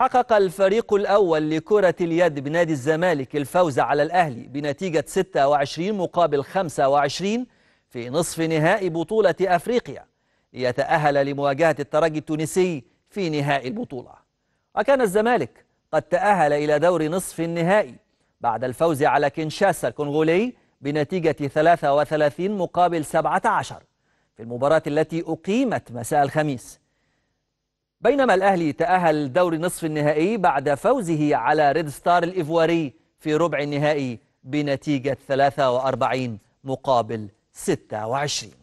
حقق الفريق الأول لكرة اليد بنادي الزمالك الفوز على الأهلي بنتيجة 26 مقابل 25 في نصف نهائي بطولة أفريقيا ليتأهل لمواجهة الترجي التونسي في نهائي البطولة وكان الزمالك قد تأهل إلى دور نصف النهائي بعد الفوز على كينشاسا الكونغولي بنتيجة 33 مقابل 17 في المباراة التي أقيمت مساء الخميس بينما الأهلي تأهل دور نصف النهائي بعد فوزه على ريد ستار الإيفواري في ربع النهائي بنتيجة 43 مقابل 26